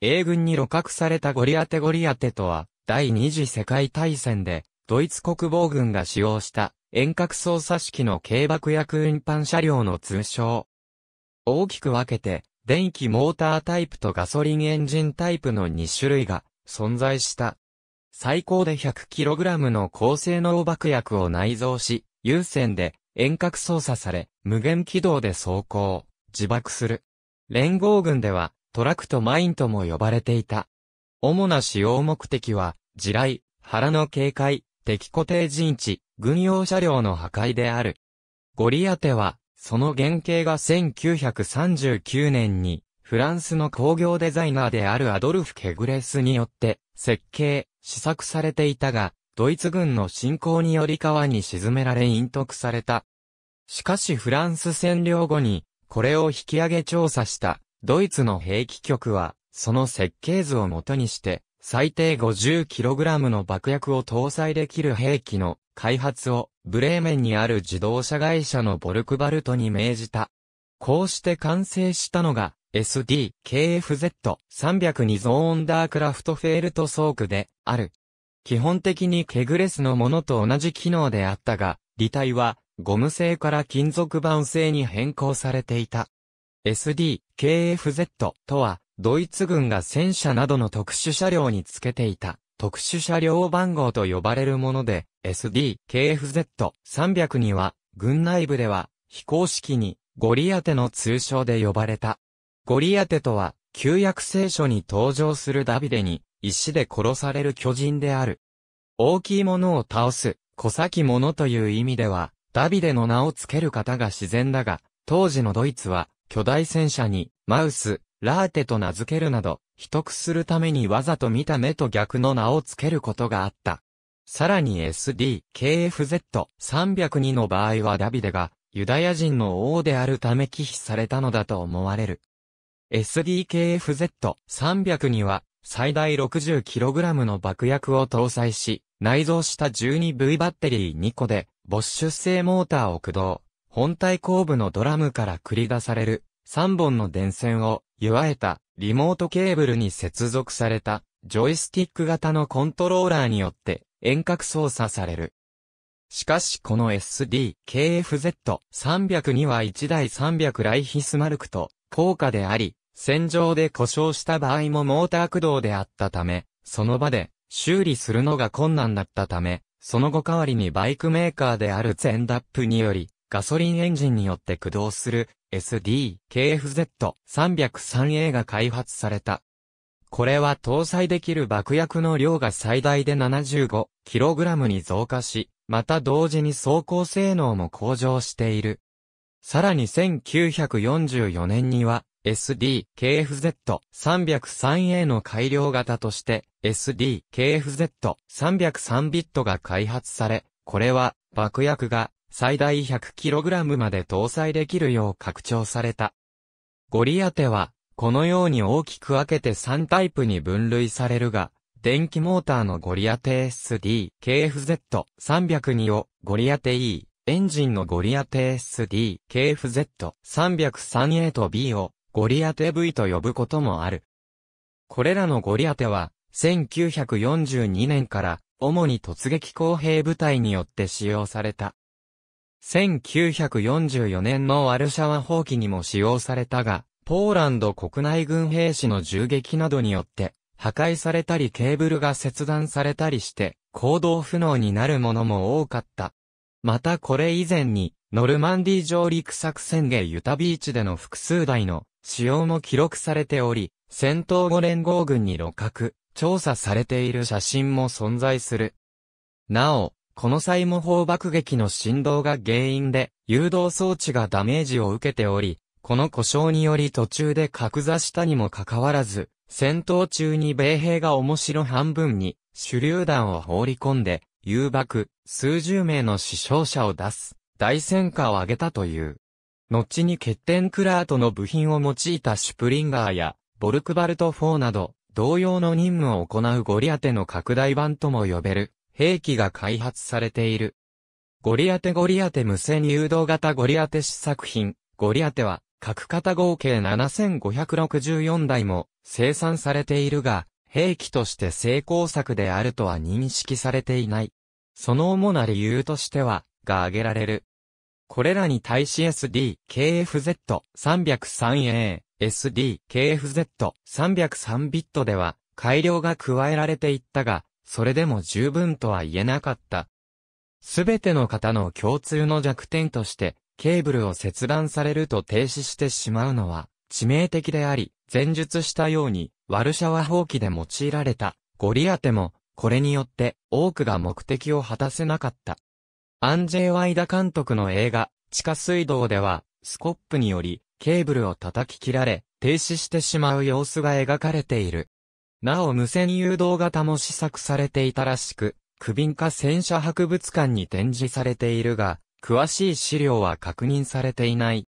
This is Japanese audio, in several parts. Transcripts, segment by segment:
英軍に露獲されたゴリアテゴリアテとは、第二次世界大戦で、ドイツ国防軍が使用した遠隔操作式の軽爆薬運搬車両の通称。大きく分けて、電気モータータイプとガソリンエンジンタイプの2種類が存在した。最高で 100kg の高性能爆薬を内蔵し、有線で遠隔操作され、無限軌道で走行、自爆する。連合軍では、トラクトマインとも呼ばれていた。主な使用目的は、地雷、腹の警戒、敵固定陣地、軍用車両の破壊である。ゴリアテは、その原型が1939年に、フランスの工業デザイナーであるアドルフ・ケグレスによって設計、試作されていたが、ドイツ軍の侵攻により川に沈められ隠匿された。しかしフランス占領後に、これを引き上げ調査したドイツの兵器局は、その設計図をもとにして、最低 50kg の爆薬を搭載できる兵器の開発をブレーメンにある自動車会社のボルクバルトに命じた。こうして完成したのが SD-KFZ302 ゾーンダークラフトフェールト装具である。基本的にケグレスのものと同じ機能であったが、履体はゴム製から金属板製に変更されていた。SD、KFZ とは、ドイツ軍が戦車などの特殊車両につけていた、特殊車両番号と呼ばれるもので、SD、KFZ300 には、軍内部では、非公式に、ゴリアテの通称で呼ばれた。ゴリアテとは、旧約聖書に登場するダビデに、石で殺される巨人である。大きいものを倒す、小先者という意味では、ダビデの名を付ける方が自然だが、当時のドイツは、巨大戦車に、マウス、ラーテと名付けるなど、秘匿するためにわざと見た目と逆の名を付けることがあった。さらに SD、KFZ302 の場合はダビデが、ユダヤ人の王であるため忌避されたのだと思われる。SDKFZ302 は、最大 60kg の爆薬を搭載し、内蔵した 12V バッテリー2個で、ボッシュ製モーターを駆動。本体後部のドラムから繰り出される3本の電線を弱えたリモートケーブルに接続されたジョイスティック型のコントローラーによって遠隔操作される。しかしこの SD-KFZ300 は1台300ライヒスマルクと高価であり、戦場で故障した場合もモーター駆動であったため、その場で修理するのが困難だったため、その後代わりにバイクメーカーであるゼンダップにより、ガソリンエンジンによって駆動する SD-KFZ303A が開発された。これは搭載できる爆薬の量が最大で 75kg に増加し、また同時に走行性能も向上している。さらに1944年には SD-KFZ303A の改良型として SD-KFZ303 ビットが開発され、これは爆薬が最大 100kg まで搭載できるよう拡張された。ゴリアテは、このように大きく分けて3タイプに分類されるが、電気モーターのゴリアテ SD、KFZ302 をゴリアテ E、エンジンのゴリアテ SD、KFZ303A と B をゴリアテ V と呼ぶこともある。これらのゴリアテは、1942年から主に突撃工兵部隊によって使用された。1944年のワルシャワ放棄にも使用されたが、ポーランド国内軍兵士の銃撃などによって、破壊されたりケーブルが切断されたりして、行動不能になるものも多かった。またこれ以前に、ノルマンディ上陸作戦下ユタビーチでの複数台の使用も記録されており、戦闘後連合軍に露獲、調査されている写真も存在する。なお、この際も砲爆撃の振動が原因で、誘導装置がダメージを受けており、この故障により途中で格座したにもかかわらず、戦闘中に米兵が面白半分に手榴弾を放り込んで、誘爆、数十名の死傷者を出す、大戦果を挙げたという。後に欠点クラートの部品を用いたシュプリンガーや、ボルクバルト4など、同様の任務を行うゴリアテの拡大版とも呼べる、兵器が開発されている。ゴリアテゴリアテ無線誘導型ゴリアテ試作品、ゴリアテは、各型合計7564台も生産されているが、兵器として成功作であるとは認識されていない。その主な理由としては、が挙げられる。これらに対し SD、KFZ、303A、SD、KFZ、303ビットでは、改良が加えられていったが、それでも十分とは言えなかった。すべての方の共通の弱点として、ケーブルを切断されると停止してしまうのは、致命的であり、前述したように、ワルシャワ放棄で用いられた、ゴリアテも、これによって多くが目的を果たせなかった。アンジェイ・ワイダ監督の映画、地下水道では、スコップにより、ケーブルを叩き切られ、停止してしまう様子が描かれている。なお無線誘導型も試作されていたらしく、区便化戦車博物館に展示されているが、詳しい資料は確認されていない。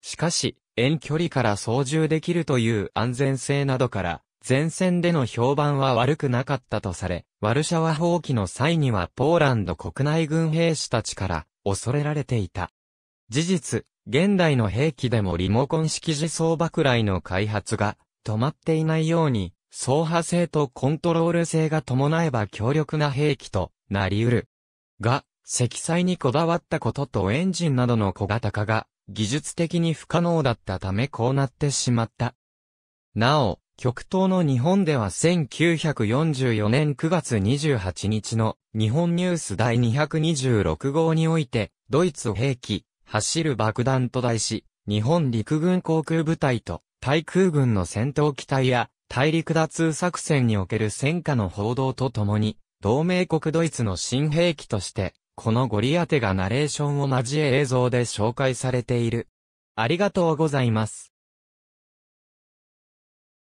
しかし、遠距離から操縦できるという安全性などから、前線での評判は悪くなかったとされ、ワルシャワ放棄の際にはポーランド国内軍兵士たちから恐れられていた。事実、現代の兵器でもリモコン式自走爆雷の開発が止まっていないように、走破性とコントロール性が伴えば強力な兵器となり得る。が、積載にこだわったこととエンジンなどの小型化が技術的に不可能だったためこうなってしまった。なお、極東の日本では1944年9月28日の日本ニュース第226号において、ドイツ兵器、走る爆弾と題し、日本陸軍航空部隊と対空軍の戦闘機体や大陸脱作戦における戦火の報道とともに、同盟国ドイツの新兵器として、このゴリアテがナレーションを交え映像で紹介されている。ありがとうございます。